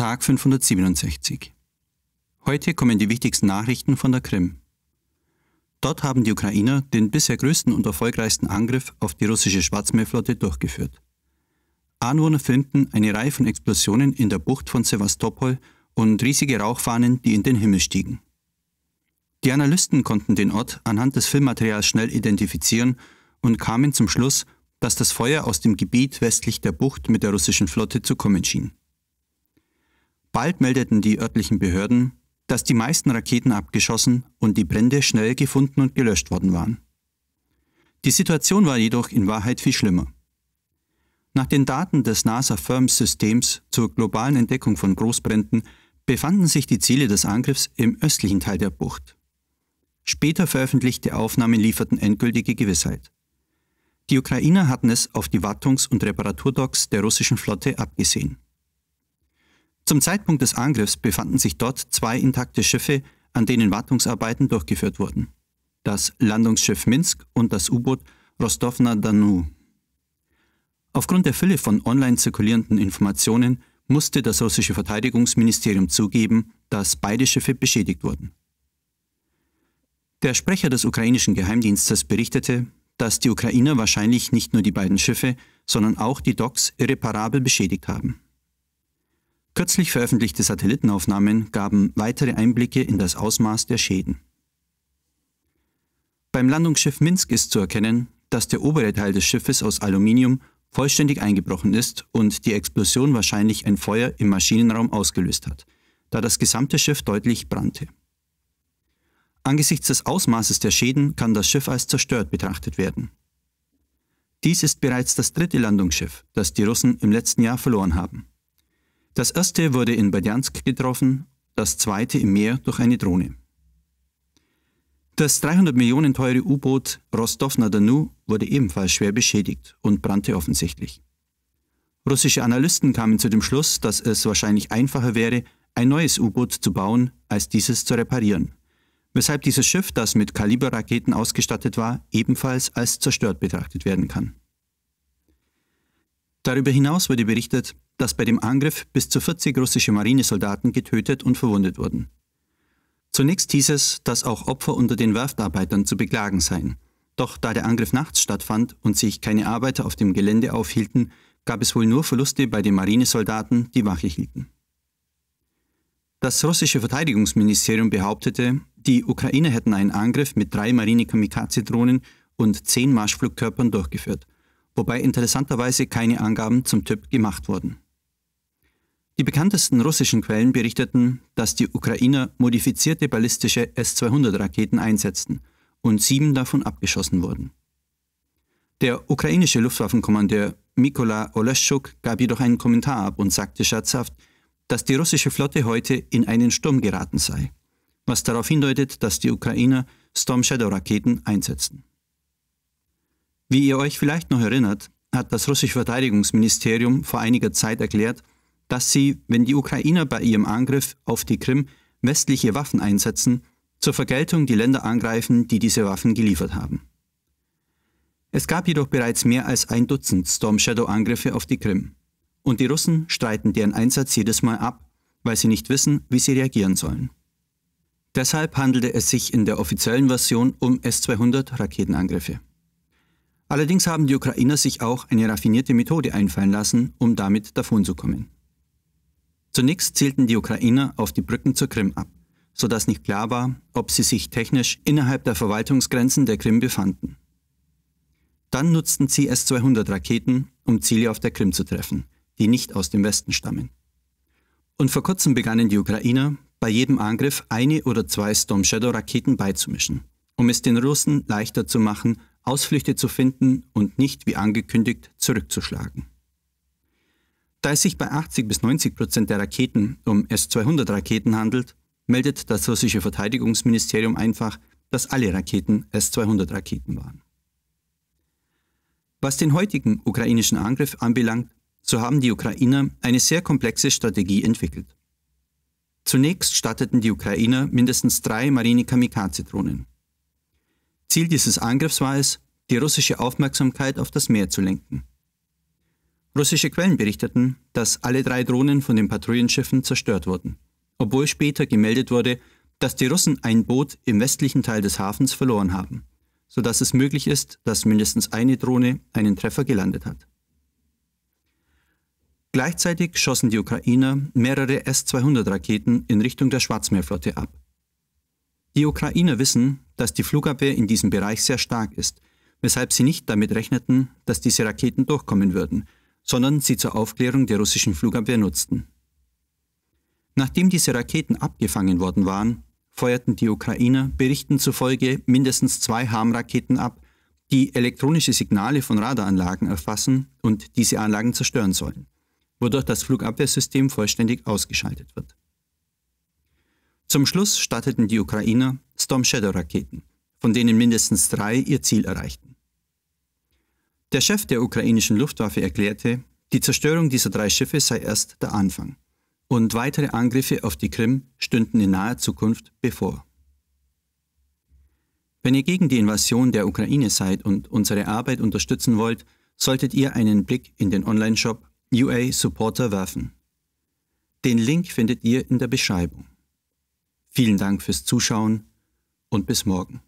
Tag 567. Heute kommen die wichtigsten Nachrichten von der Krim. Dort haben die Ukrainer den bisher größten und erfolgreichsten Angriff auf die russische Schwarzmeerflotte durchgeführt. Anwohner filmten eine Reihe von Explosionen in der Bucht von Sevastopol und riesige Rauchfahnen, die in den Himmel stiegen. Die Analysten konnten den Ort anhand des Filmmaterials schnell identifizieren und kamen zum Schluss, dass das Feuer aus dem Gebiet westlich der Bucht mit der russischen Flotte zu kommen schien. Bald meldeten die örtlichen Behörden, dass die meisten Raketen abgeschossen und die Brände schnell gefunden und gelöscht worden waren. Die Situation war jedoch in Wahrheit viel schlimmer. Nach den Daten des NASA Firms Systems zur globalen Entdeckung von Großbränden befanden sich die Ziele des Angriffs im östlichen Teil der Bucht. Später veröffentlichte Aufnahmen lieferten endgültige Gewissheit. Die Ukrainer hatten es auf die Wartungs- und Reparaturdocks der russischen Flotte abgesehen. Zum Zeitpunkt des Angriffs befanden sich dort zwei intakte Schiffe, an denen Wartungsarbeiten durchgeführt wurden. Das Landungsschiff Minsk und das U-Boot Rostovna Danu. Aufgrund der Fülle von online zirkulierenden Informationen musste das russische Verteidigungsministerium zugeben, dass beide Schiffe beschädigt wurden. Der Sprecher des ukrainischen Geheimdienstes berichtete, dass die Ukrainer wahrscheinlich nicht nur die beiden Schiffe, sondern auch die Docks irreparabel beschädigt haben. Kürzlich veröffentlichte Satellitenaufnahmen gaben weitere Einblicke in das Ausmaß der Schäden. Beim Landungsschiff Minsk ist zu erkennen, dass der obere Teil des Schiffes aus Aluminium vollständig eingebrochen ist und die Explosion wahrscheinlich ein Feuer im Maschinenraum ausgelöst hat, da das gesamte Schiff deutlich brannte. Angesichts des Ausmaßes der Schäden kann das Schiff als zerstört betrachtet werden. Dies ist bereits das dritte Landungsschiff, das die Russen im letzten Jahr verloren haben. Das erste wurde in Berdjansk getroffen, das zweite im Meer durch eine Drohne. Das 300 Millionen teure U-Boot Rostovna Danu wurde ebenfalls schwer beschädigt und brannte offensichtlich. Russische Analysten kamen zu dem Schluss, dass es wahrscheinlich einfacher wäre, ein neues U-Boot zu bauen, als dieses zu reparieren, weshalb dieses Schiff, das mit Kaliberraketen ausgestattet war, ebenfalls als zerstört betrachtet werden kann. Darüber hinaus wurde berichtet, dass bei dem Angriff bis zu 40 russische Marinesoldaten getötet und verwundet wurden. Zunächst hieß es, dass auch Opfer unter den Werftarbeitern zu beklagen seien. Doch da der Angriff nachts stattfand und sich keine Arbeiter auf dem Gelände aufhielten, gab es wohl nur Verluste bei den Marinesoldaten, die Wache hielten. Das russische Verteidigungsministerium behauptete, die Ukrainer hätten einen Angriff mit drei Marine-Kamikaze-Drohnen und zehn Marschflugkörpern durchgeführt wobei interessanterweise keine Angaben zum Typ gemacht wurden. Die bekanntesten russischen Quellen berichteten, dass die Ukrainer modifizierte ballistische S-200-Raketen einsetzten und sieben davon abgeschossen wurden. Der ukrainische Luftwaffenkommandeur Mikola Oleschuk gab jedoch einen Kommentar ab und sagte scherzhaft, dass die russische Flotte heute in einen Sturm geraten sei, was darauf hindeutet, dass die Ukrainer Storm Shadow-Raketen einsetzten. Wie ihr euch vielleicht noch erinnert, hat das russische Verteidigungsministerium vor einiger Zeit erklärt, dass sie, wenn die Ukrainer bei ihrem Angriff auf die Krim westliche Waffen einsetzen, zur Vergeltung die Länder angreifen, die diese Waffen geliefert haben. Es gab jedoch bereits mehr als ein Dutzend Storm Shadow-Angriffe auf die Krim. Und die Russen streiten deren Einsatz jedes Mal ab, weil sie nicht wissen, wie sie reagieren sollen. Deshalb handelte es sich in der offiziellen Version um S-200-Raketenangriffe. Allerdings haben die Ukrainer sich auch eine raffinierte Methode einfallen lassen, um damit davonzukommen. Zunächst zielten die Ukrainer auf die Brücken zur Krim ab, sodass nicht klar war, ob sie sich technisch innerhalb der Verwaltungsgrenzen der Krim befanden. Dann nutzten sie S-200-Raketen, um Ziele auf der Krim zu treffen, die nicht aus dem Westen stammen. Und vor kurzem begannen die Ukrainer, bei jedem Angriff eine oder zwei Storm Shadow-Raketen beizumischen, um es den Russen leichter zu machen, Ausflüchte zu finden und nicht, wie angekündigt, zurückzuschlagen. Da es sich bei 80 bis 90 Prozent der Raketen um S-200-Raketen handelt, meldet das russische Verteidigungsministerium einfach, dass alle Raketen S-200-Raketen waren. Was den heutigen ukrainischen Angriff anbelangt, so haben die Ukrainer eine sehr komplexe Strategie entwickelt. Zunächst starteten die Ukrainer mindestens drei Marine-Kamikaze-Drohnen. Ziel dieses Angriffs war es, die russische Aufmerksamkeit auf das Meer zu lenken. Russische Quellen berichteten, dass alle drei Drohnen von den Patrouillenschiffen zerstört wurden, obwohl später gemeldet wurde, dass die Russen ein Boot im westlichen Teil des Hafens verloren haben, sodass es möglich ist, dass mindestens eine Drohne einen Treffer gelandet hat. Gleichzeitig schossen die Ukrainer mehrere S-200-Raketen in Richtung der Schwarzmeerflotte ab, die Ukrainer wissen, dass die Flugabwehr in diesem Bereich sehr stark ist, weshalb sie nicht damit rechneten, dass diese Raketen durchkommen würden, sondern sie zur Aufklärung der russischen Flugabwehr nutzten. Nachdem diese Raketen abgefangen worden waren, feuerten die Ukrainer Berichten zufolge mindestens zwei Harm-Raketen ab, die elektronische Signale von Radaranlagen erfassen und diese Anlagen zerstören sollen, wodurch das Flugabwehrsystem vollständig ausgeschaltet wird. Zum Schluss starteten die Ukrainer Storm Shadow-Raketen, von denen mindestens drei ihr Ziel erreichten. Der Chef der ukrainischen Luftwaffe erklärte, die Zerstörung dieser drei Schiffe sei erst der Anfang und weitere Angriffe auf die Krim stünden in naher Zukunft bevor. Wenn ihr gegen die Invasion der Ukraine seid und unsere Arbeit unterstützen wollt, solltet ihr einen Blick in den Online-Shop UA Supporter werfen. Den Link findet ihr in der Beschreibung. Vielen Dank fürs Zuschauen und bis morgen.